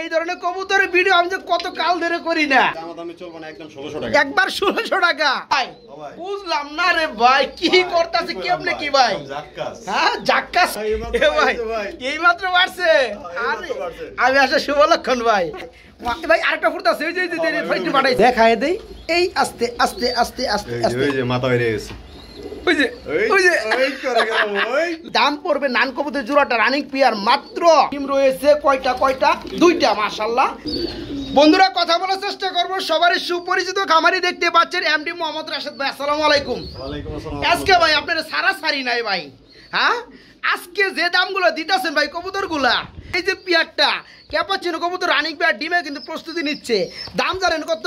এই ধরনের কবুতরের ভিডিও আমি যে কত কাল ধরে করি না একবার ষোলোশো টাকা বুঝলাম না রে ভাই কি করতেছে কেমনে কি ভাই হ্যাঁ জাক্কাস ভাই এই মাত্র হ্যাঁ, বাড়ছে আমি আসলে শুভ লক্ষণ ভাই দেখায় দেই এই আস্তে আস্তে আস্তে আস্তে আস্তে মাথা বেড়ে গেছে বন্ধুরা কথা বলার চেষ্টা সবারই সুপরিচিত দেখতে পাচ্ছেন রাশেদ আলাইকুম আজকে ভাই আপনার সারা সারি নাই ভাই হ্যাঁ আজকে যে দাম গুলো দিতেছেন ভাই কবুতরগুলা এই যে পিয়ারটা ক্যাপাচিনো কবুতর রানিং পেয়ার ডিমে কিন্তু প্রস্তুতি নিচ্ছে দাম জানেন কত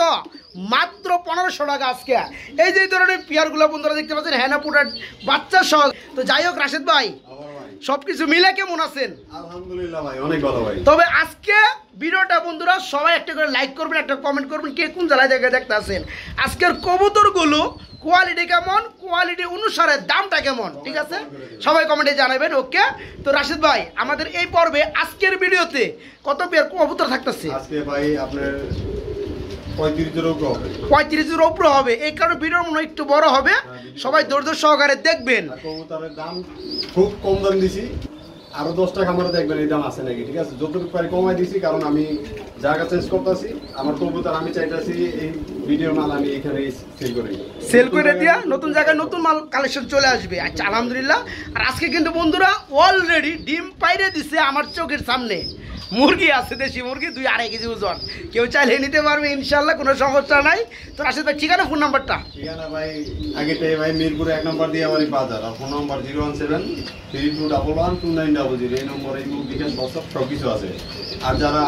মাত্র পনেরোশো টাকা আজকে এই যে ধরনের পিয়ারগুলো বন্ধুরা দেখতে পাচ্ছেন হ্যানা পুটার বাচ্চা সহ তো যাই হোক রাশেদ ভাই সবকিছু মিলে কেমন আছেন আলহামদুলিল্লাহ ভাই অনেক ভালো ভাই তবে আজকে ভিডিওটা বন্ধুরা সবাই একটা করে লাইক করবেন একটা কমেন্ট করবেন কে কোন জায়গায় দেখতে আসেন আজকের কবুতরগুলো কোয়ালিটি কেমন কোয়ালিটি অনুসারে দামটা কেমন ঠিক আছে সবাই কমেন্টে জানাবেন ওকে তো রাশিদ ভাই আমাদের এই পর্বে আজকের ভিডিওতে কত পেয়ার কবুতর থাকতেছে আজকে ভাই আপনার হবে এই একটু বড় হবে হ্যাঁ, সবাই সহকারে দেখবেন দাম খুব কম দাম দেখবেন ঠিক আছে আমি জায়গা চেঞ্জ আমার আমি এই ভিডিও মাল আমি করে সেল করে দিয়া নতুন জায়গায় নতুন মাল কালেকশন চলে আসবে আচ্ছা, আর আজকে কিন্তু বন্ধুরা অলরেডি ডিম পাইরে আমার চোখের সামনে মুরগি আছে দেশি মুরগি দুই আড়াই কেজি ওজন কেউ চাইলে নিতে পারবে ইনশাল্লাহ কোনো সমস্যা নাই তোর আসে তার ঠিকানা ফোন নাম্বারটা ঠিকানা ভাই আগে ভাই মিরপুর এক নম্বর দিয়ে আমার phone one seven three two double one two nine double zero এই নম্বরে বিকাশ সব কিছু আছে আর যারা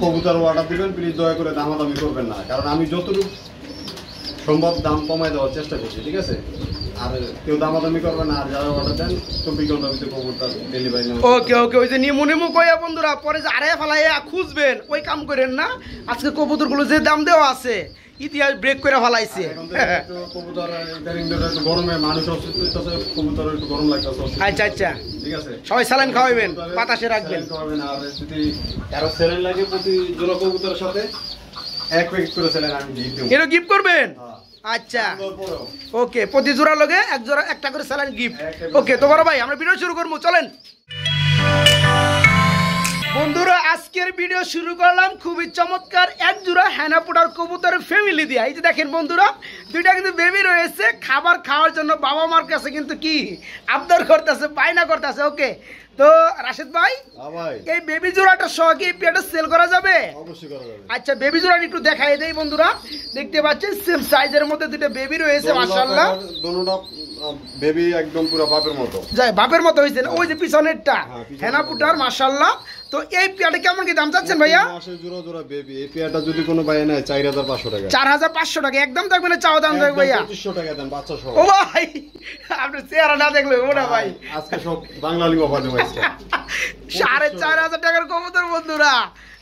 কবুতার অর্ডার দেবেন প্লিজ দয়া করে দামাদামি করবেন না কারণ আমি যতটুকু সম্ভব দাম কমাই দেওয়ার চেষ্টা করছি ঠিক আছে আর কেউ দামাদামি করবে না আর যারা অর্ডার দেন চব্বিশ ঘন্টার ভিতরে কবুতর ডেলিভারি ওকে ওকে ওই যে নিমু নিমু কইয়া বন্ধুরা পরে যে আরে ফালাইয়া খুঁজবেন ওই কাম করেন না আজকে কবুতরগুলো যে দাম দেওয়া আছে ইতিহাস ব্রেক করে ফলাইছে আচ্ছা আচ্ছা সবাই স্যালাইন খাওয়াবেন বাতাসে রাখবেন এটা গিফট করবেন হ্যাঁ। আচ্ছা ওকে প্রতি জোড়া লগে এক জোড়া একটা করে স্যালাইন গিফট ওকে তোমার ভাই আমরা ভিডিও শুরু করবো চলেন বন্ধুরা আজকের ভিডিও শুরু করলাম খুবই চমৎকার এক জোড়া হ্যানাপোটার কবুতরের ফ্যামিলি দিয়ে এই যে দেখেন বন্ধুরা দুইটা কিন্তু বেবি রয়েছে খাবার খাওয়ার জন্য বাবা মার কাছে কিন্তু কি আবদার করতেছে পায়না করতেছে ওকে তো রাশেদ ভাই হ্যাঁ এই বেবি জোড়াটা সহকে কি পেটে সেল করা যাবে আচ্ছা বেবি জোড়াটা একটু দেখাই দেই বন্ধুরা দেখতে পাচ্ছেন সেম সাইজের মধ্যে দুটো বেবি রয়েছে মাশাআল্লাহ বেবি হ্যাঁ, একদম পুরো বাপের মতো যাই বাপের মতো হইছে হ্যাঁ। ওই যে পিছনেরটা হেনাপুটার মাশাআল্লাহ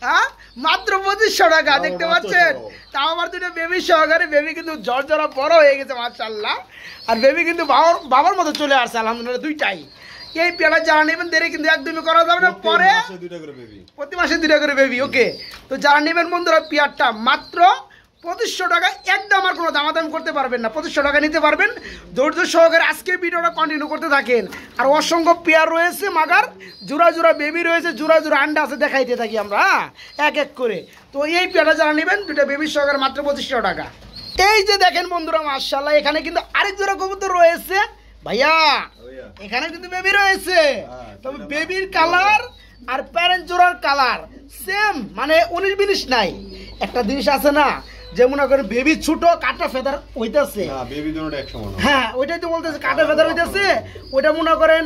হ্যাঁ মাত্র পঁচিশশো টাকা দেখতে পাচ্ছেন তাও আমার দুটো বেবি সহকারে বেবি কিন্তু জর্জরা বড় হয়ে গেছে মার্শাল্লাহ আর বেবি কিন্তু বাবার বাবার মতো চলে আসছে আলহামদুলিল্লাহ দুইটাই এই পেয়ারা যারা নেবেন দেরি কিন্তু একদমই করা যাবে না পরে প্রতি মাসে দুটা করে বেবি ওকে তো যারা নেবেন বন্ধুরা পেয়ারটা মাত্র পঁচিশশো টাকা একদম আর কোনো দামাদাম করতে পারবেন না পঁচিশশো টাকা নিতে পারবেন ধৈর্য সহকারে আজকে ভিডিওটা কন্টিনিউ করতে থাকেন আর অসংখ্য পেয়ার রয়েছে মাগার জোড়া জোড়া বেবি রয়েছে জোড়া জোড়া আন্ডা আছে দেখাইতে থাকি আমরা হ্যাঁ? এক এক করে তো এই পেয়ারা যারা নেবেন দুটা বেবি সহকারে মাত্র পঁচিশশো টাকা এই যে দেখেন বন্ধুরা মার্শাল্লাহ এখানে কিন্তু আরেক জোড়া কবুতর রয়েছে ভাইয়া এখানে কিন্তু বেবি রয়েছে আচ্ছা, তবে বেবির কালার আর প্যারেন্ট জোড়ার কালার সেম মানে উনিশ বিনিশ নাই একটা জিনিস আছে না যে মনে করেন বেবি ছোট কাটা ফেদার হইতেছে হ্যাঁ ওইটাই তো বলতেছে কাটা ফেদার হইতেছে ওইটা মনে করেন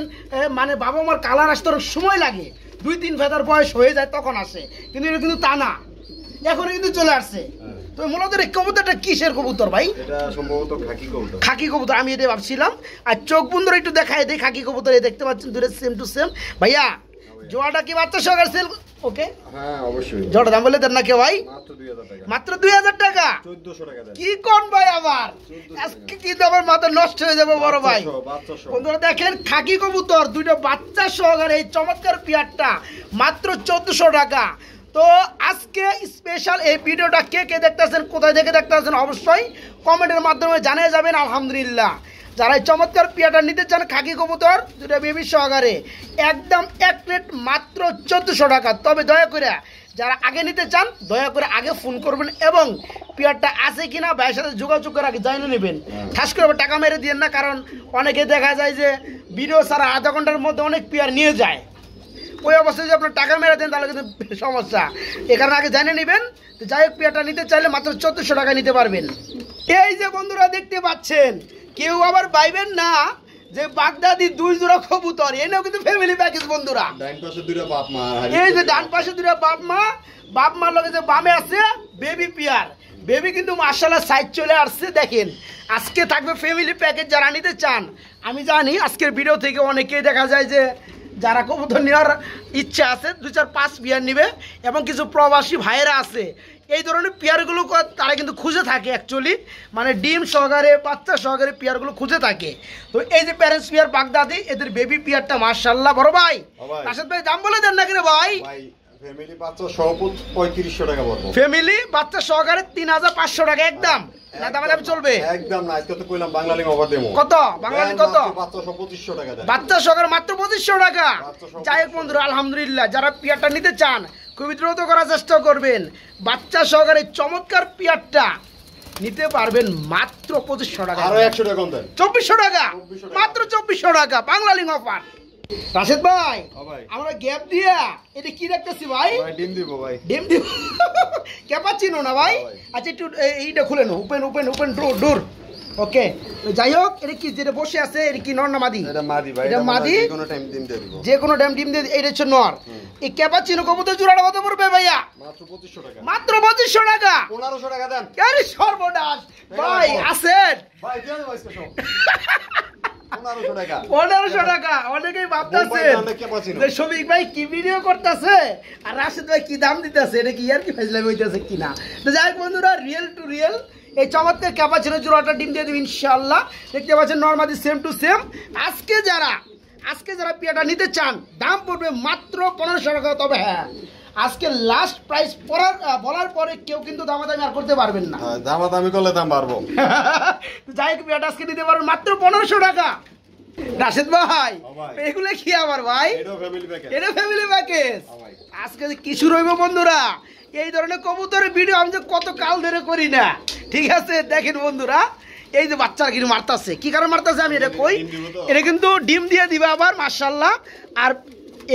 মানে বাবা মার কালার আসতে অনেক সময় লাগে দুই তিন ফেদার বয়স হয়ে যায় তখন আসে কিন্তু এটা কিন্তু তা না এখন কিন্তু চলে আসছে হ্যাঁ। তো মূলত এই কবুতরটা কিসের কবুতর ভাই এটা সম্ভবত খাকি কবুতর খাকি কবুতর আমি এটা ভাবছিলাম আর চোখ বন্ধুর একটু দেখায় দেয় খাকি কবুতর এই দেখতে পাচ্ছেন দূরে সেম টু সেম ভাইয়া জোয়াটা কি বাচ্চা সহকার সেল ওকে হ্যাঁ অবশ্যই জোড়া দাম বলে দেন না কে ভাই মাত্র দুই হাজার টাকা কি কোন ভাই আবার আজকে কি দামের মাথা নষ্ট হয়ে যাবে বড় ভাই বন্ধুরা দেখেন খাকি কবুতর দুইটা বাচ্চা সহকারে এই চমৎকার পিয়ারটা মাত্র 1400 টাকা তো আজকে স্পেশাল এই ভিডিওটা কে কে দেখতেছেন কোথায় থেকে দেখতেছেন অবশ্যই কমেন্টের মাধ্যমে জানিয়ে যাবেন আলহামদুলিল্লাহ যারা এই চমৎকার পিয়াটা নিতে চান খাকি কবুতর দুটা বেবি সহকারে একদম এক প্লেট মাত্র চোদ্দোশো টাকা তবে দয়া করে যারা আগে নিতে চান দয়া করে আগে ফোন করবেন এবং পিয়ারটা আছে কি না ভাইয়ের সাথে যোগাযোগ করে আগে জানিয়ে নেবেন হ্যাঁ। ঠাস করে টাকা মেরে দিয়ে না কারণ অনেকে দেখা যায় যে ভিডিও সারা আধা ঘন্টার মধ্যে অনেক পিয়ার নিয়ে যায় ওই অবস্থায় যদি আপনার টাকা মেরে দেন তাহলে কিন্তু সমস্যা এখানে আগে জানে নেবেন তো যাই হোক পেয়াটা নিতে চাইলে মাত্র চোদ্দোশো টাকা নিতে পারবেন এই যে বন্ধুরা দেখতে পাচ্ছেন কেউ আবার পাইবেন না যে বাগদাদি দুই জোড়া কবুতর এনেও কিন্তু ফ্যামিলি প্যাকেজ বন্ধুরা এই যে ডান পাশে দুটা বাপ মা বাপ মার লগে যে বামে আছে বেবি পিয়ার বেবি কিন্তু মার্শাল্লাহ সাইজ চলে আসছে দেখেন আজকে থাকবে ফ্যামিলি প্যাকেজ যারা নিতে চান আমি জানি আজকের ভিডিও থেকে অনেকেই দেখা যায় যে যারা কবুতর নেওয়ার ইচ্ছা আছে দুই চার পাঁচ পিয়ার নিবে এবং কিছু প্রবাসী ভাইয়েরা আছে এই ধরনের পেয়ারগুলো তারা কিন্তু খুঁজে থাকে অ্যাকচুয়ালি মানে ডিম সহকারে বাচ্চা সহকারে পেয়ারগুলো খুঁজে থাকে তো এই যে প্যারেন্টস পেয়ার বাগদাদি এদের বেবি পেয়ারটা মার্শাল্লাহ বড় ভাই রাশেদ ভাই দাম বলে দেন না কিনা ভাই ফ্যামিলি বাচ্চা টাকা একদম যারা নিতে চান করার চেষ্টা করবেন বাচ্চা সহকারে চমৎকার নিতে পারবেন মাত্র পঁচিশশো টাকা চব্বিশশো টাকা মাত্র চব্বিশশো টাকা বাংলা অফার রাশেদ ভাই আমরা গ্যাপ দিয়া এটা কি রাখতেছি ভাই ডিম দিব ভাই ডিম দিব কে পাচ্ছি না ভাই আচ্ছা একটু এইটা খুলে no open open open door door okay যাই হোক এটা কি যেটা বসে আছে এটা কি নর না মাদি এটা মাদি ভাই এটা মাদি যে কোনো টাইম ডিম দিয়ে দিব যে কোনো টাইম ডিম দিয়ে এটা হচ্ছে নর এই ক্যাপাচিনো কবুতর জোড়াটা কত পড়বে ভাইয়া মাত্র 2500 টাকা মাত্র 2500 টাকা 1500 টাকা দেন আরে সর্বনাশ ভাই আছেন ভাই দেন ভাই স্পেশাল পনেরোশো টাকা অনেকেই দাম দিতেছে কি আর কি হইতেছে কিনা যাই বন্ধুরা রিয়েল টু রিয়েল এই চমৎকার জোড়াটা দেখতে পাচ্ছেন সেম টু সেম আজকে যারা আজকে যারা পিয়াটা নিতে চান দাম পড়বে মাত্র পনেরোশো টাকা তবে হ্যাঁ আজকে লাস্ট প্রাইস পড়ার বলার পরে কেউ কিন্তু দামাদামি আর করতে পারবেন না হ্যাঁ, দামাদামি করলে দাম বাড়বো যাই হোক বিরাট আজকে দিতে পারবেন মাত্র পনেরোশো টাকা রাশেদ ভাই এগুলো কি আমার ভাই এটা ফ্যামিলি প্যাকেজ আজকে কিছু রইব বন্ধুরা এই ধরনের কবুতরের ভিডিও আমি যে কত কাল ধরে করি না ঠিক আছে দেখেন বন্ধুরা এই যে বাচ্চারা কিন্তু মারতাছে কি কারণে মারতাছে আমি এটা কই এটা কিন্তু ডিম দিয়ে দিবে আবার মার্শাল্লাহ আর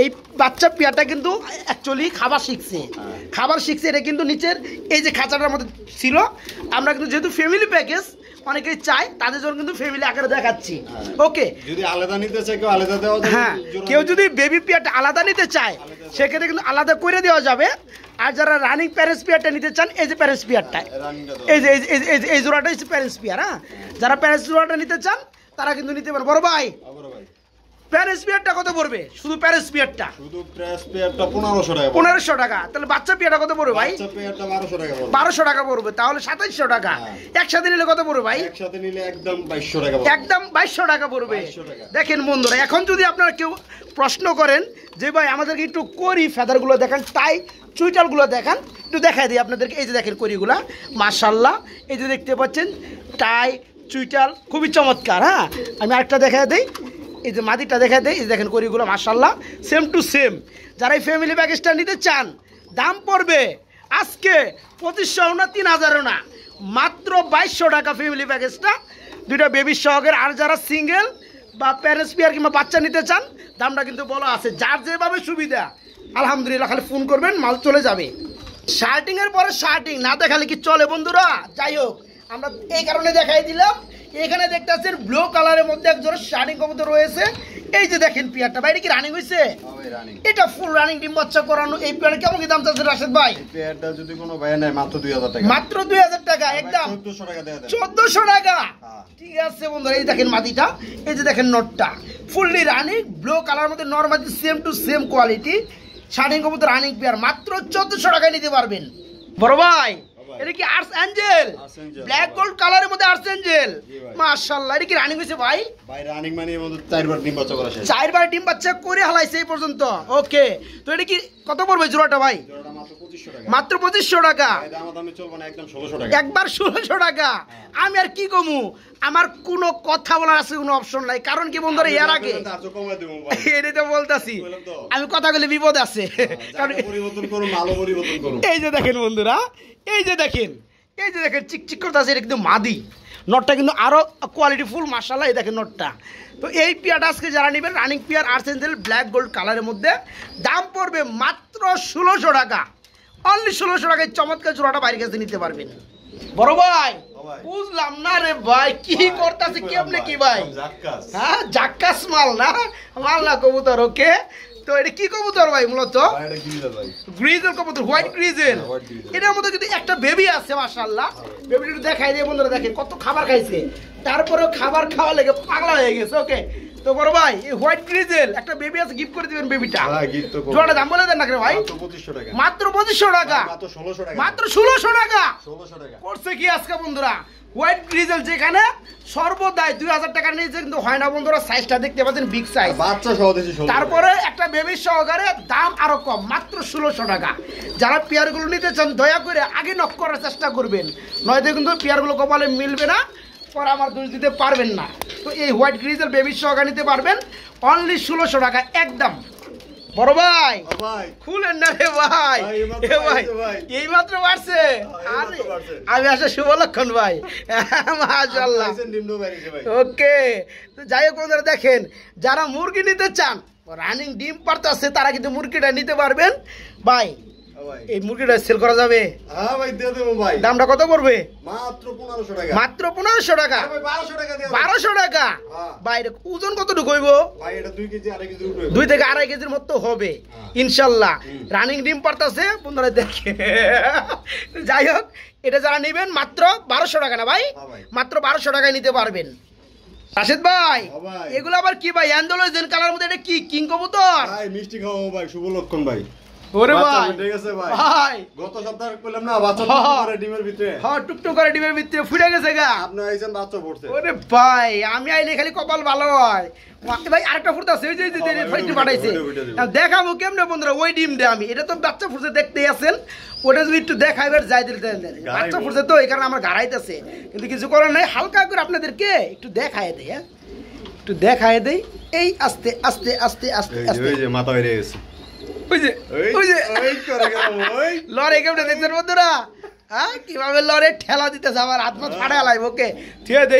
এই বাচ্চা পেয়ারটা কিন্তু অ্যাকচুয়ালি খাবার শিখছে খাবার শিখছে এটা কিন্তু নিচের এই যে খাঁচাটার মধ্যে ছিল আমরা কিন্তু যেহেতু ফ্যামিলি প্যাকেজ অনেকেই চাই তাদের জন্য কিন্তু ফ্যামিলি আকারে দেখাচ্ছি ওকে হ্যাঁ। যদি আলাদা নিতে চায় কেউ আলাদা দেওয়া হ্যাঁ কেউ যদি বেবি পেয়ারটা আলাদা নিতে চায় সেক্ষেত্রে কিন্তু আলাদা করে দেওয়া যাবে আর যারা রানিং প্যারেন্স পেয়ারটা নিতে চান এই যে প্যারেন্স পেয়ারটা হ্যাঁ, এই যে এই জোড়াটা হচ্ছে প্যারেন্স পেয়ার হ্যাঁ যারা প্যারেন্স জোড়াটা নিতে চান তারা কিন্তু নিতে পারে বড় ভাই প্যারেস কত পড়বে শুধু প্যারেস পিয়ারটা শুধু প্যারেস 1500 টাকা 1500 টাকা তাহলে বাচ্চা পিয়ারটা কত পড়বে ভাই বাচ্চা পিয়ারটা 1200 টাকা পড়বে 1200 টাকা পড়বে তাহলে 2700 টাকা হ্যাঁ। একসাথে নিলে কত পড়বে ভাই একসাথে নিলে একদম 2200 টাকা পড়বে একদম 2200 টাকা পড়বে দেখেন বন্ধুরা এখন যদি আপনারা কেউ প্রশ্ন করেন যে ভাই আমাদেরকে একটু করি ফেদারগুলো দেখান তাই চুইটারগুলো দেখান একটু দেখাই দিই আপনাদেরকে এই যে দেখেন করিগুলা মাশাল্লাহ এই যে দেখতে পাচ্ছেন টাই চুইটার খুবই চমৎকার হ্যাঁ আমি আরেকটা দেখা দিই এই যে মাদিটা দেখা দেয় এই দেখেন করিগুলো মার্শাল্লাহ সেম টু সেম যারা এই ফ্যামিলি প্যাকেজটা নিতে চান দাম পড়বে আজকে পঁচিশশো না তিন হাজারও না মাত্র বাইশশো টাকা ফ্যামিলি প্যাকেজটা দুইটা বেবির সহকের আর যারা সিঙ্গেল বা প্যারেন্টস পেয়ার কিংবা বাচ্চা নিতে চান দামটা কিন্তু বলা আছে যার যেভাবে সুবিধা আলহামদুলিল্লাহ খালি ফোন করবেন মাল চলে যাবে শার্টিংয়ের পরে শার্টিং না দেখালে কি চলে বন্ধুরা যাই হোক আমরা এই কারণে দেখাই দিলাম এখানে দেখতে আছেন ব্লু কালারের মধ্যে একজন শানিং কবুতর রয়েছে এই যে দেখেন পিয়ারটা ভাই এটা কি রানিং হয়েছে হ্যাঁ, এটা ফুল রানিং ডিম বাচ্চা করানো এই পিয়ার কেমন কি দাম চাচ্ছেন রাশেদ ভাই পিয়ারটা যদি কোনো ভাই নেয় মাত্র 2000 টাকা মাত্র 2000 টাকা হ্যাঁ, একদম 1400 টাকা দেয়া 1400 টাকা হ্যাঁ। ঠিক আছে বন্ধুরা এই দেখেন মাটিটা এই যে দেখেন নটটা ফুললি রানিং ব্লু কালার মধ্যে normally same to same quality শানিং কবুতর রানিং পিয়ার মাত্র 1400 টাকায় নিতে পারবেন বড় ভাই এটা কি ব্ল্যাক গোল্ড কালারের মধ্যে মাশাআল্লাহ এটা কি রানিং ভাই ভাই রানিং মানে চারবার ডিম বাচ্চা করা শেষ চারবার ডিম বাচ্চা করে হালাইছে এই পর্যন্ত ওকে তো এটা কি কত পড়বে জোড়াটা ভাই মাত্র পঁচিশশো টাকা একবার ষোলোশো টাকা হ্যাঁ। আমি আর কি কমু আমার কোনো কথা বলার আছে কোনো অপশন নাই কারণ কি বন্ধুরা এর আগে তো বলতেছি আমি কথা বলে বিপদ আছে হ্যাঁ, এই যে দেখেন বন্ধুরা এই যে দেখেন এই যে দেখেন চিকচিক করতে আছে এটা কিন্তু মাদি নটটা কিন্তু আরও কোয়ালিটি ফুল মাসাল্লাহ এই দেখেন নটটা তো এই পেয়ারটা আজকে যারা নেবেন রানিং পেয়ার আর এঞ্জেল ব্ল্যাক গোল্ড কালারের মধ্যে দাম পড়বে মাত্র ষোলোশো টাকা অনলি ষোলোশো টাকায় চমৎকার জোড়াটা বাইরে কাছে নিতে পারবেন বড় ভাই বুঝলাম না রে ভাই কি করতেছে আপনি কি ভাই হ্যাঁ জাক্কাস মাল না না কবুতর ওকে তো এটা কি কবুতর ভাই মূলত গ্রিজেল কবুতর হোয়াইট গ্রিজেল এটার মধ্যে কিন্তু একটা বেবি আছে বেবিটা হ্যাঁ। দেখাই দিয়ে বন্ধুরা কত খাবার খাইছে খাবার খাওয়া লেগে পাগলা হয়ে গেছে ওকে তো বড় ভাই এই হোয়াইট গ্রিজেল একটা বেবি আছে গিফট করে দিবেন বেবিটা হ্যাঁ, জোড়া দাম বলে দেন না ভাই মাত্র পঁচিশশো টাকা মাত্র ষোলোশো টাকা মাত্র ষোলোশো টাকা করছে কি আজকে বন্ধুরা হোয়াইট ডিজেল যেখানে সর্বদাই দুই হাজার টাকা নিয়েছে কিন্তু হয় না বন্ধুরা সাইজটা দেখতে পাচ্ছেন বিগ সাইজ বাচ্চা সহ তারপরে একটা বেবির সহকারে দাম আরো কম মাত্র ষোলোশো টাকা যারা পেয়ারগুলো নিতে চান দয়া করে আগে নক করার চেষ্টা করবেন নয়তো কিন্তু পেয়ারগুলো কপালে মিলবে না পরে আমার দোষ দিতে পারবেন না তো এই হোয়াইট গ্রিজের বেবির সহকারে নিতে পারবেন অনলি ষোলোশো টাকা একদম বড় ভাই খুলেন না রে ভাই ভাই এই মাত্র হ্যাঁ, বাড়ছে আমি আসলে শুভ লক্ষণ ভাই মাশাল্লাহ ওকে তো যাই হোক দেখেন যারা মুরগি নিতে চান রানিং ডিম পারতে তারা কিন্তু মুরগিটা নিতে পারবেন বাই মুরগিটা সেল করা যাবে হ্যাঁ দামটা কত পড়বে মাত্র টাকা টাকা হ্যাঁ হ্যাঁ। ওজন কতটুকু থেকে কেজির হবে ইনশাআল্লাহ রানিং ডিম পারতাছে বন্ধুরা দেখে যাই হোক এটা যারা নিবেন মাত্র বারোশো টাকা না ভাই মাত্র বারোশো টাকায় নিতে পারবেন রাশেদ ভাই এগুলো আবার কি ভাই কালার মধ্যে এটা কি কিং কবুতর মিষ্টি খাওয়া ভাই শুভ লক্ষণ ভাই বাচ্চা দেখাবো কেমনে বন্ধুরা ওই ডিম দে আমি এটা তো বাচ্চা ফুটছে দেখতে আসেন ওটা যদি একটু দেখাইবার যাই দিতে বাচ্চা ফুটছে তো এই কারণে আমার গাড়াইতেছে কিন্তু কিছু করার নাই হালকা করে আপনাদেরকে একটু দেখায় দেয় হ্যাঁ। একটু দেখায় দেয় এই আস্তে আস্তে আস্তে আস্তে আস্তে মাথা হয়ে গেছে ওই বন্ধুরা হ্যাঁ কিভাবে লড়ে ঠেলা দিতেছে আমার হাত মা ছাড়া লাগবে ওকে ঠিক আছে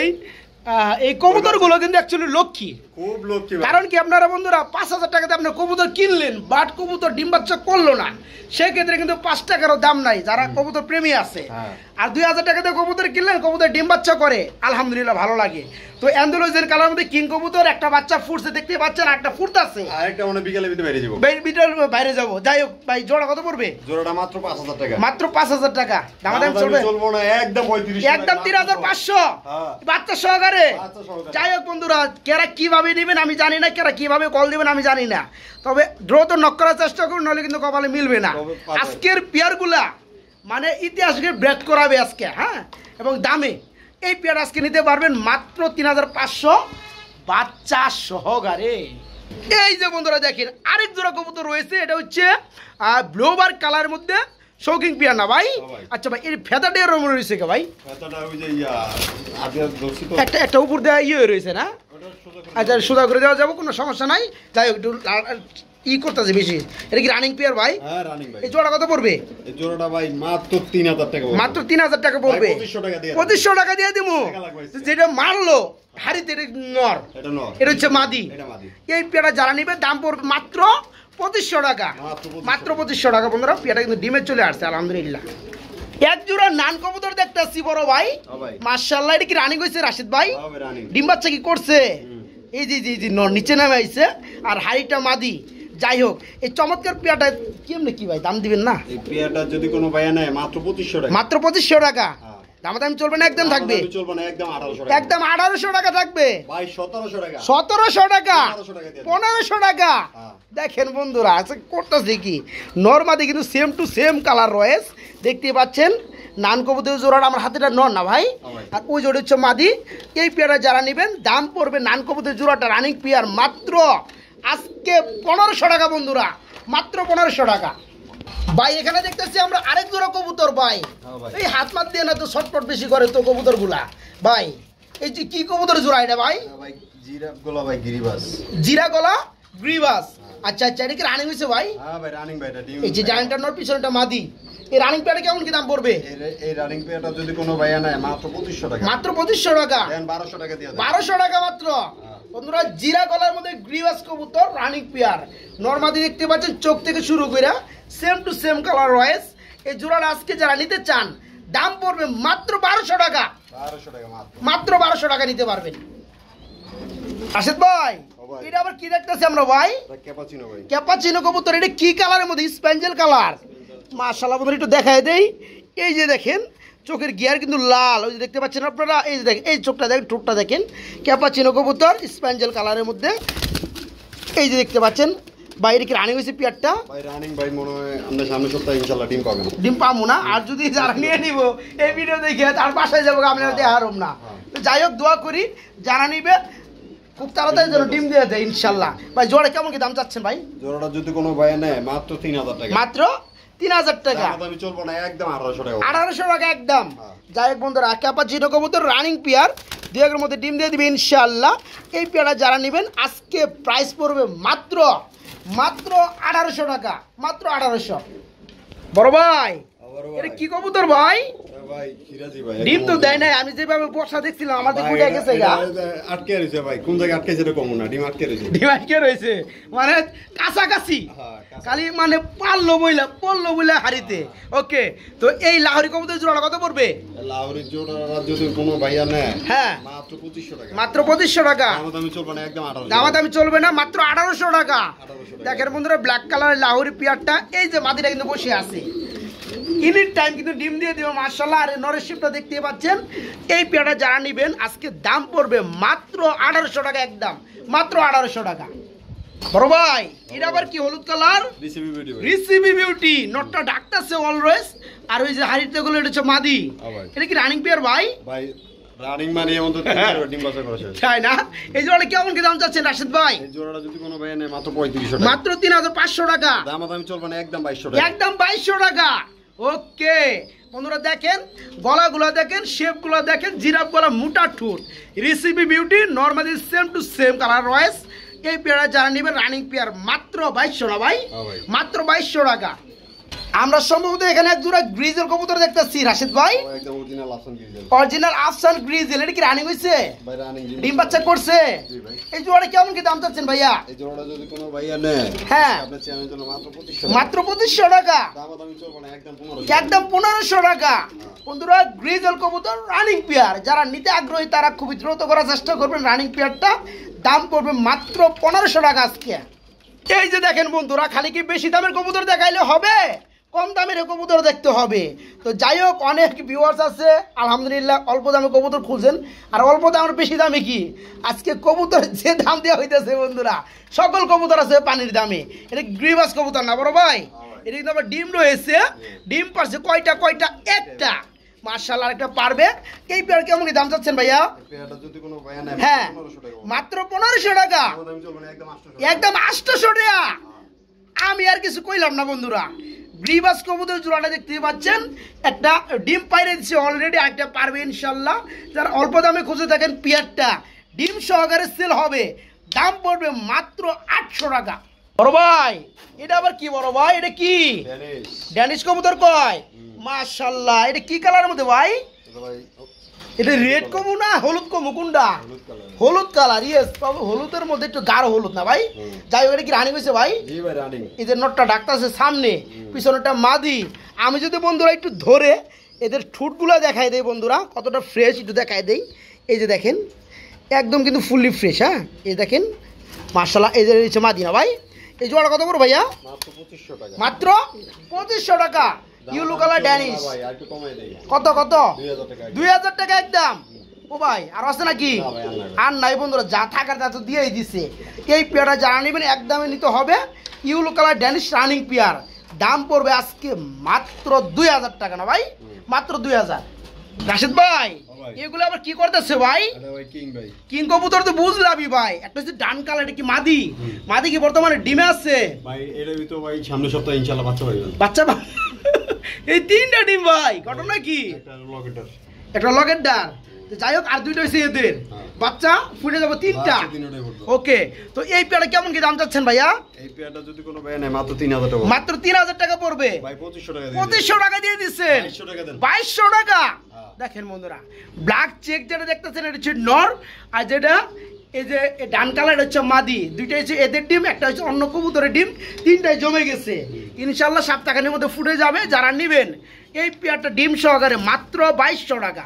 এই কবুতর গুলো কিন্তু অ্যাকচুয়ালি লক্ষ্মী খুব লক্ষ্মী কারণ কি আপনারা বন্ধুরা পাঁচ হাজার টাকাতে আপনার কবুতর কিনলেন বাট কবুতর ডিম বাচ্চা করলো না সেক্ষেত্রে কিন্তু পাঁচ টাকারও দাম নাই যারা কবুতর প্রেমী আছে হ্যাঁ। আর দুই হাজার টাকাতে কবুতর কিনলেন কবুতর ডিম বাচ্চা করে আলহামদুলিল্লাহ ভালো লাগে তো অ্যান্ডোলজের কালার মধ্যে কিং কবুতর একটা বাচ্চা ফুটছে দেখতে পাচ্ছেন একটা ফুটতেছে আরেকটা মানে বিকালে বাইরে যাবো বিকালে বাইরে যাবো যাই হোক ভাই জোড়া কত পড়বে জোড়াটা মাত্র পাঁচ হাজার টাকা মাত্র পাঁচ হাজার টাকা দাম চলবে একদম তিন হাজার পাঁচশো হ্যাঁ। বাচ্চা সহকারে রে যাই হোক বন্ধুরা কেরা কীভাবে নেবেন আমি জানি না কেরা কীভাবে কল দেবেন আমি জানি না তবে দ্রুত নক করার চেষ্টা করুন নাহলে কিন্তু কপালে মিলবে না আজকের পেয়ারগুলা মানে ইতিহাসকে ব্রেক করাবে আজকে হ্যাঁ এবং দামে এই পেয়ার আজকে নিতে পারবেন মাত্র তিন হাজার পাঁচশো বাচ্চা সহকারে এই যে বন্ধুরা দেখেন আরেক জোড়া কবুতর রয়েছে এটা হচ্ছে ব্লোবার কালার মধ্যে শৌখিন পিয়া না ভাই আচ্ছা ভাই এর ফেদাটা এরকম রয়েছে কে ভাই একটা একটা উপর দেওয়া ইয়ে রয়েছে না আচ্ছা সোজা করে দেওয়া যাবো কোনো সমস্যা নাই যাই হোক একটু ই করতেছে বেশি এটা কি রানিং পেয়ার হ্যাঁ, ভাই এই জোড়া কত পড়বে এই জোড়াটা ভাই মাত্র 3000 টাকা মাত্র 3000 টাকা পড়বে 2500 টাকা দিয়ে 2500 যেটা মারলো হাড়িতে নর এটা নর এটা হচ্ছে মাদি এটা মাদি এই পেড়া যারা নেবে দাম পড়বে মাত্র পঁচিশশো টাকা মাত্র পঁচিশশো টাকা বন্ধুরা পেয়াটা কিন্তু ডিমের চলে আসছে আলহামদুলিল্লাহ এক জোড়া নান কবুতর দেখতেছি বড় ভাই হ্যাঁ মার্শাল্লাহ এটা কি রানিং হয়েছে রাশিদ ভাই হ্যাঁ ডিম বাচ্চা কি করছে এই জি জি জি নিচে নামে আইছে আর হাড়িটা মাদি যাই হোক এই চমৎকার পেয়াটা এমনি কি ভাই দাম দিবেন না এই পেয়াটা যদি কোনো ভাইয়া নেয় মাত্র পঁচিশশো টাকা মাত্র পঁচিশশো টাকা হ্যাঁ। চলবে না একদম থাকবে একদম আঠারোশো টাকা থাকবে সতেরোশো টাকা পনেরোশো টাকা হ্যাঁ। দেখেন বন্ধুরা আচ্ছা, কিন্তু সেম টু সেম কালার রয়েস দেখতে পাচ্ছেন নান জোড়াটা আমার হাতেটা নন না ভাই আর ওই জোড়া হচ্ছে মাদি এই পেয়ারা যারা নেবেন দাম পড়বে নান কবুতর জোড়াটা রানিং পেয়ার মাত্র আজকে পনেরোশো টাকা বন্ধুরা মাত্র পনেরোশো টাকা ভাই এখানে দেখতেছি আমরা আরেক জোড়া কবুতর হ্যাঁ, ভাই এই হাত মাত দিয়ে না তো শর্টপট বেশি করে তো কবুতর গুলা ভাই এই যে কি কবুতর জোড়া এটা ভাই হ্যাঁ, জিরা গলা ভাই গিরিবাস জিরা গলা গ্রিবাস আচ্ছা আচ্ছা এটা কি রানিং হয়েছে ভাই হ্যাঁ ভাই রানিং ভাই এটা ডিম এই যে জায়ান্টার নর পিছনটা মাদি এই রানিং পেয়ারটা কেমন কি দাম পড়বে এই রানিং পেয়ারটা যদি কোনো ভাই আনে মাত্র 2500 টাকা মাত্র 2500 টাকা দেন 1200 টাকা দিয়ে 1200 টাকা মাত্র হ্যাঁ। বন্ধুরা জিরা গলার মধ্যে গ্রিবাস কবুতর রানিং পেয়ার নরমাদি দেখতে পাচ্ছেন চোখ থেকে শুরু কইরা সেম টু সেম কালার রয়েস এই জোড়াটা আজকে যারা নিতে চান দাম পড়বে মাত্র বারোশো টাকা মাত্র বারোশো টাকা নিতে পারবেন আশিত ভাই এটা আবার কি আমরা ভাই কবুতর এটা কালারের মধ্যে কালার একটু দেই এই যে দেখেন চোখের গিয়ার কিন্তু লাল ওই যে দেখতে পাচ্ছেন আপনারা এই যে দেখেন এই চোখটা দেখেন ঠোঁটটা দেখেন কবুতর কালারের মধ্যে এই যে দেখতে পাচ্ছেন ভাই রানিং হয়েছে ডিম না আর যদি হ্যাঁ, নিয়ে দেখে হ্যাঁ, না হ্যাঁ। যাই হোক দোয়া করি যারা নিবে খুব তাড়াতাড়ি ডিম দেয় ইনশাল্লাহ ভাই জোড়া কেমন কি দাম চাচ্ছেন ভাই জোড়াটা যদি কোনো ভাই নেয় মাত্র তিন হাজার টাকা মাত্র তিন হাজার টাকা একদম আঠারোশো টাকা আঠারোশো টাকা একদম যাই হোক বন্ধুরা ক্যাপা জিরো রানিং পিয়ার দিয়ে মধ্যে ডিম দিয়ে দিবে ইনশাল্লাহ এই পেয়ারা যারা নেবেন আজকে প্রাইস পড়বে মাত্র মাত্র আঠারোশো টাকা মাত্র আঠারোশো বড় ভাই কি কবুতর ভাই ডিম তো দেয় নাই আমি যেভাবে বর্ষা দেখছিলাম আমাদের গেছে আটকে রয়েছে ভাই কোন জায়গায় আটকে যেটা কমন না ডিম আটকে রয়েছে ডিম আটকে রয়েছে মানে হ্যাঁ, কাছাকাছি খালি মানে পারলো বইলা পড়লো বইলা হারিতে হ্যাঁ। ওকে তো এই লাহরি কবুতর জোড়া কত পড়বে লাহরি জোড়া যদি কোনো ভাইয়া নেয় হ্যাঁ মাত্র পঁচিশশো টাকা মাত্র পঁচিশশো টাকা চলবে না একদম আঠারো চলবে না মাত্র আঠারোশো টাকা দেখেন বন্ধুরা ব্ল্যাক কালারের লাহরি পিয়ারটা এই যে মাদিটা কিন্তু বসে আছে ইনিট টাইম কিন্তু ডিম দিয়ে দেবে মার্শাল্লাহ আর নরের দেখতে পাচ্ছেন এই পেয়ারা যারা নেবেন আজকে দাম পড়বে মাত্র আঠারোশো টাকা একদম মাত্র আঠারোশো টাকা হ্যাঁ মানে কেমন কি দাম ভাই মাত্র তিন হাজার পাঁচশো টাকা একদম বাইশো টাকা ওকে বন্ধুরা দেখেন গলাগুলো দেখেন শেপগুলো দেখেন জিরাপ গলা মোটা ঠোঁট রিসিপি beauty normally same to same colour রয়েস এই পেয়ারা যারা নেবেন রানিং পেয়ার মাত্র বাইশশো টাকা ভাই হ্যাঁ মাত্র বাইশশো টাকা আমরা সম্ভবত এখানে এক জোড়া গ্রিজেল কবুতর দেখতেছি রাশিদ ভাই অরিজিনাল আফসান গ্রিজেল এটা কি রানিং হইছে ডিম বাচ্চা করছে এই জোড়াটা কেমন কি দাম চাচ্ছেন ভাইয়া এই জোড়াটা যদি কোনো ভাইয়া নেয় হ্যাঁ মাত্র 2500 টাকা একদম 1500 টাকা বন্ধুরা গ্রিজেল কবুতর রানিং পেয়ার যারা নিতে আগ্রহী তারা খুবই দ্রুত করার চেষ্টা করবেন রানিং পেয়ারটা দাম পড়বে মাত্র 1500 টাকা আজকে এই যে দেখেন বন্ধুরা খালি কি বেশি দামের কবুতর দেখাইলে হবে কম দামের কবুতর দেখতে হবে তো যাই হোক অনেক ভিউয়ার্স আছে আলহামদুলিল্লাহ অল্প দামে কবুতর খুঁজছেন আর অল্প দামের বেশি দামে কি আজকে কবুতর যে দাম দেওয়া হইতেছে বন্ধুরা সকল কবুতর আছে পানির দামে এটা গ্রিবাস কবুতর না বড় ভাই এটা কিন্তু আবার ডিম রয়েছে ডিম পারছে কয়টা কয়টা একটা মার্শাল আরেকটা পারবে এই পেয়ার কেমন দাম চাচ্ছেন ভাইয়া হ্যাঁ মাত্র পনেরোশো টাকা একদম আটশোশো টাকা আমি আর কিছু কইলাম না বন্ধুরা গ্রিবাস কবুতর জোড়াটা দেখতে পাচ্ছেন একটা ডিম পাইরে দিচ্ছে অলরেডি একটা পারবে ইনশাল্লাহ যার অল্প দামে খুঁজে থাকেন পিয়ারটা ডিম সহকারে সেল হবে দাম পড়বে মাত্র আটশো টাকা বড় ভাই এটা আবার কি বড় ভাই এটা কি ড্যানিশ কবুতর কয় মাশাল্লাহ এটা কি কালারের মধ্যে ভাই এটা রেড কমু না হলুদ কমু কোনটা হলুদ কালার ইয়েস তবে হলুদের মধ্যে একটু গাঢ় হলুদ না ভাই যাই হোক এটা কি রানি হয়েছে ভাই এই যে নটটা আছে সামনে পিছনেরটা মাদি আমি যদি বন্ধুরা একটু ধরে এদের ঠুটগুলো দেখাই দেয় বন্ধুরা কতটা ফ্রেশ একটু দেখাই দেই এই যে দেখেন একদম কিন্তু ফুললি ফ্রেশ হ্যাঁ এই দেখেন মার্শাল্লাহ এই যে মাদি না ভাই এই জোয়ার কত করো ভাইয়া মাত্র পঁচিশশো টাকা ইউলু কালার ড্যানিশ কত কত দুই হাজার টাকা একদম ও ভাই আর আছে নাকি আর নাই বন্ধুরা যা থাকার তা তো দিয়েই দিছে এই পেয়ারটা যারা নেবেন নিতে হবে ইউলু কালার ড্যানিশ রানিং পেয়ার দাম পড়বে আজকে মাত্র দুই হাজার টাকা না ভাই মাত্র দুই হাজার রাশিদ ভাই এগুলো আবার কি করতেছে ভাই কিং কবুতর তো বুঝলামই ভাই একটা হচ্ছে ডান কালার কি মাদি মাদি কি বর্তমানে ডিমে আছে ভাই ভাই সপ্তাহে বাচ্চা বাচ্চা এই তিনটা ডিম ভাই ঘটনা কি একটা লকেট ডার যাই হোক আর দুইটা হয়েছে এদের হ্যাঁ। বাচ্চা ফুটে যাবো তিনটা ওকে তো এই পেয়ারা কেমন কি দাম চাচ্ছেন ভাইয়া এই পেয়ারটা যদি কোনো নেয় মাত্র তিন হাজার টাকা মাত্র তিন হাজার টাকা পড়বে পঁচিশশো টাকা দিয়ে দিচ্ছেন বাইশশো টাকা হ্যাঁ। দেখেন বন্ধুরা ব্ল্যাক চেক যেটা দেখতেছেন এটা হচ্ছে নর আর যেটা এই যে ডান কালার হচ্ছে মাদি দুইটা হচ্ছে এদের ডিম একটা হচ্ছে অন্য কবুতরের ডিম তিনটায় জমে গেছে ইনশাল্লাহ সপ্তাহখানের মধ্যে ফুটে যাবে যারা নেবেন এই পেয়ারটা ডিম সহকারে মাত্র বাইশশো টাকা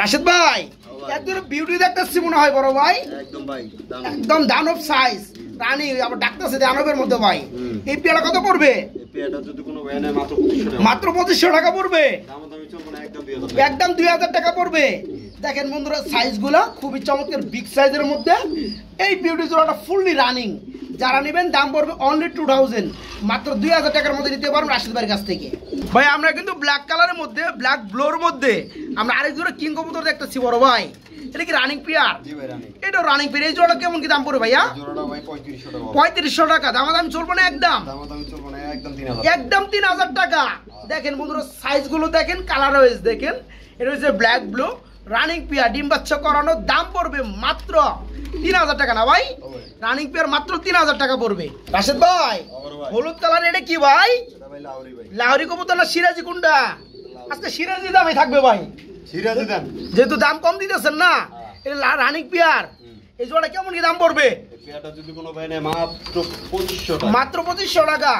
রাশেদ ভাই একদম বিউটি দেখতেছি মনে হয় বড় ভাই একদম দানব সাইজ রানি আবার ডাকতেছে দানবের মধ্যে ভাই এই পেয়ারা কত পড়বে মাত্র পঁচিশশো টাকা পড়বে একদম দুই হাজার টাকা পড়বে দেখেন বন্ধুরা সাইজগুলো খুবই চমৎকার বিগ সাইজের মধ্যে এই বিউটি জোড়াটা ফুললি রানিং যারা নেবেন দাম পড়বে অনলি টু থাউজেন্ড মাত্র দুই হাজার টাকার মধ্যে নিতে পারবেন রাশিদ ভাইয়ের কাছ থেকে ভাই আমরা কিন্তু ব্ল্যাক কালারের মধ্যে ব্ল্যাক ব্লোর মধ্যে আমরা আরেক জোড়া কিং কবুতর দেখতেছি বড় ভাই এটা কি রানিং এটা রানিং পেয়ার এই কেমন কি দাম ভাইয়া পঁয়ত্রিশশো টাকা দাম দাম না একদম একদম তিন হাজার টাকা দেখেন বন্ধুরা সাইজগুলো দেখেন কালার দেখেন এটা ব্ল্যাক ব্লু রানিং পেয়ার ডিম করানোর দাম পড়বে মাত্র তিন হাজার টাকা না ভাই রানিং পেয়ার মাত্র তিন হাজার টাকা পড়বে রাশেদ ভাই হলুদ কালার এটা কি ভাই লাহরি কবুতর না সিরাজি কোনটা আজকে সিরাজি দামে থাকবে ভাই সিরাজি দাম যেহেতু দাম কম দিতেছেন না হ্যাঁ। এটা রানিং পিয়ার এই জোড়া কেমন কি দাম পড়বে মাত্র পঁচিশশো টাকা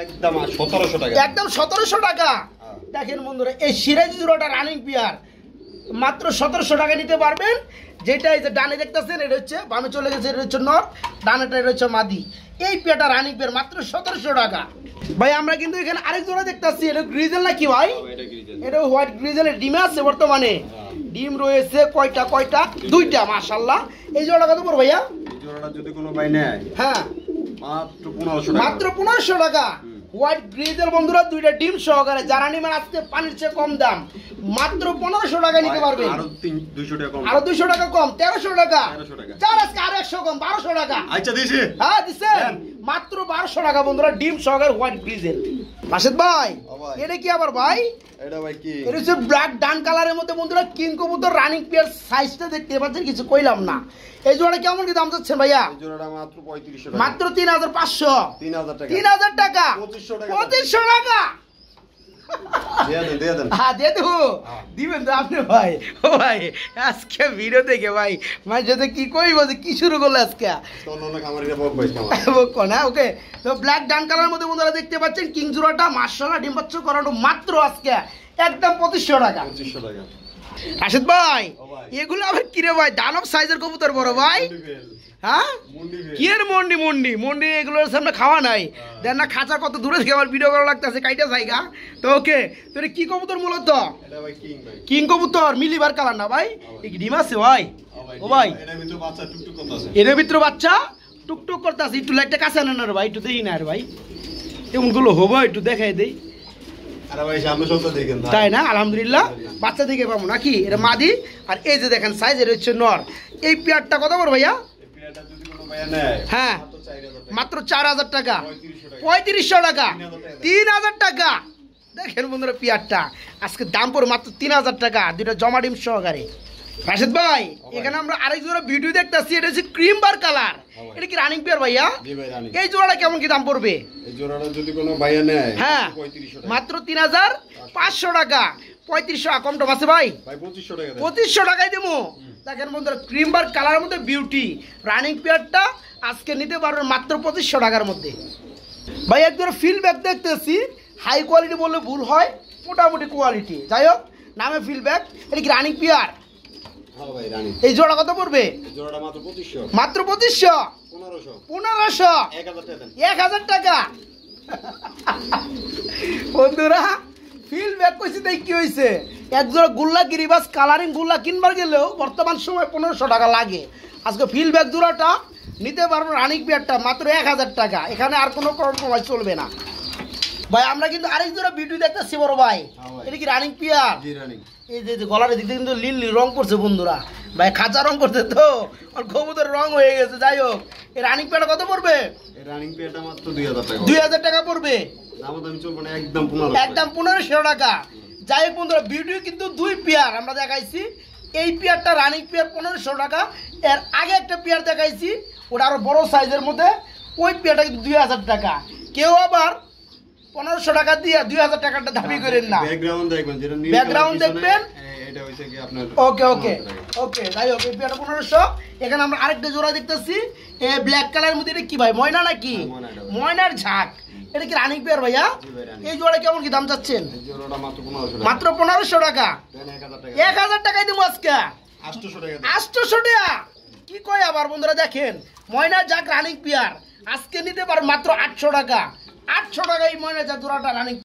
একদম সতেরোশো টাকা একদম সতেরোশো টাকা হ্যাঁ। দেখেন বন্ধুরা এই সিরাজি জোড়াটা রানিং পেয়ার মাত্র সতেরোশো টাকা নিতে পারবেন যেটা এই যে ডানে দেখতেছেন এটা হচ্ছে বামে চলে গেছে এটা হচ্ছে নর ডানেটা এটা হচ্ছে মাদি এই পেটা রানিং পেয়ার মাত্র সতেরোশো টাকা ভাই আমরা কিন্তু এখানে আরেক জোড়া দেখতেছি এটা গ্রিজেল নাকি ভাই এটা হোয়াইট গ্রিজেলের ডিমে আছে বর্তমানে হ্যাঁ। ডিম রয়েছে কয়টা কয়টা দুইটা মাশাল্লাহ এই জোড়া কত পড় ভাইয়া জোড়াটা যদি কোনো ভাই নেয় হ্যাঁ মাত্র পনেরোশো মাত্র পনেরোশো টাকা হোয়াইট গ্রিজের বন্ধুরা দুইটা ডিম সহকারে যারা নিবেন আজকে পানির চেয়ে কম দাম মাত্র পনেরোশো টাকা নিতে পারবে আরো দুইশো টাকা কম তেরোশো টাকা যার আজকে আরো একশো কম বারোশো টাকা আচ্ছা দিছে হ্যাঁ দিছে মাত্র বারোশো টাকা বন্ধুরা ডিম সহকার হোয়াইট গ্রিজেল রাশেদ ভাই এটা কি আবার ভাই হচ্ছে ডান কালারের মধ্যে বন্ধুরা রানিং সাইজটা কিছু কইলাম না এই জোড়া কেমন কি দাম ভাইয়া মাত্র টাকা টাকা টাকা আজকে ভিডিও ভাই কি কি শুরু আজকে ওকে ব্ল্যাক মধ্যে দেখতে পাচ্ছেন কিংজুরাটা মার্শাল্লাহ ডিম্বাচ্ছ করানো মাত্র আজকে একদম পঁচিশশো টাকা পঁচিশশো টাকা রাশেদ ভাই এগুলো আবার কিরে ভাই দানব সাইজের কবুতর বড় ভাই হ্যাঁ কি এর মন্ডি মন্ডি মন্ডি এগুলোর সামনে খাওয়া নাই হ্যাঁ। দেন না খাঁচা কত দূরে থেকে আমার ভিডিও করা লাগতেছে কাইটা জায়গা তো ওকে তোরে কি কবুতর মূলত কিং কবুতর মিলিবার কালার না ভাই ডিম আছে ভাই ও ভাই এর ভিতর বাচ্চা টুকটুক করতে আছে একটু লাইটটা কাছে আনেন ভাই একটু দেই না আর ভাই এমনগুলো হবো একটু দেখাই দেই তাই না আলহামদুলিল্লাহ বাচ্চা থেকে পাবো নাকি এটা মাদি আর এই যে দেখেন সাইজ এটা হচ্ছে নর এই পেয়ারটা কত বড় ভাইয়া হ্যাঁ মাত্র চার হাজার টাকা পঁয়ত্রিশশো টাকা তিন হাজার টাকা দেখেন বন্ধুরা পেয়ারটা আজকে দাম পড়ে মাত্র তিন হাজার টাকা দুটো জমা ডিম সহকারে রাশেদ ভাই এখানে আমরা আরেক জোড়া ভিডিও দেখতেছি এটা হচ্ছে ক্রিম বার কালার এটা কি রানিং পেয়ার ভাইয়া এই জোড়াটা কেমন কি দাম পড়বে এই জোড়াটা যদি কোনো ভাইয়া নেয় হ্যাঁ মাত্র তিন হাজার পাঁচশো টাকা পঁয়ত্রিশশো কম দাম আছে ভাই পঁচিশশো টাকায় দেবো দেখেন বন্ধুরা ক্রিম বার কালারের মধ্যে বিউটি রানিং পেয়ারটা আজকে নিতে পারবেন মাত্র পঁচিশশো টাকার মধ্যে ভাই একজন ফিল ব্যাগ দেখতেছি হাই কোয়ালিটি বললে ভুল হয় মোটামুটি কোয়ালিটি যাই হোক নামে ফিল ব্যাগ এটা কি রানিং পেয়ার হ্যাঁ এই জোড়া কত পড়বে মাত্র পঁচিশশো পনেরোশো এক হাজার টাকা বন্ধুরা ফিল ব্যাক করছি তাই কি হয়েছে একজোড়া গুল্লা গিরিবাস কালারিং গুল্লা কিনবার গেলেও বর্তমান সময় পনেরোশো টাকা লাগে আজকে ফিল ব্যাগ জোড়াটা নিতে পারবো রানিক বিয়ারটা মাত্র এক হাজার টাকা এখানে আর কোনো কম চলবে না ভাই আমরা কিন্তু আরেক দুটো ভিডিও দেখতেছি বড় ভাই হ্যাঁ এটা কি রানিং পিয়ার এই যে গলার দিক কিন্তু লিল রং করছে বন্ধুরা ভাই খাঁচা রং করছে তো আর কবুতর রং হয়ে গেছে যাই হোক এই রানিং পেয়ারটা কত পড়বে রানিং পেয়ারটা মাত্র দুই হাজার টাকা দুই হাজার টাকা পড়বে একদম 15 একদম পনেরোশো টাকা যাই হোক বন্ধুরা ভিডিও কিন্তু দুই পেয়ার আমরা দেখাইছি এই পেয়ারটা রানিং পেয়ার পনেরোশো টাকা এর আগে একটা পেয়ার দেখাইছি ওটা আরো বড় সাইজের মধ্যে ওই পেয়ারটা কিন্তু দুই হাজার টাকা কেউ আবার পনেরোশো টাকা দিয়ে দুই হাজার টাকাটা দাবি করেন না ব্যাকগ্রাউন্ড দেখবেন ওকে ওকে ওকে যাই হোক পনেরোশো এখানে আমরা আরেকটা জোড়া দেখতেছি এ ব্ল্যাক কালার মধ্যে এটা কি ভাই ময়না নাকি হ্যাঁ, ময়নার ঝাঁক এটা কি রানিক পেয়ার ভাইয়া এই জোড়া কেমন কি দাম চাচ্ছেন মাত্র পনেরোশো টাকা এক হাজার টাকায় দিব আজকে আটশোশো টাকা কি কয় আবার বন্ধুরা দেখেন ময়নার যাক রানিক পেয়ার আজকে নিতে পারেন মাত্র আটশো টাকা আটশো টাকা এই ময়না চাদুরাটা রানিং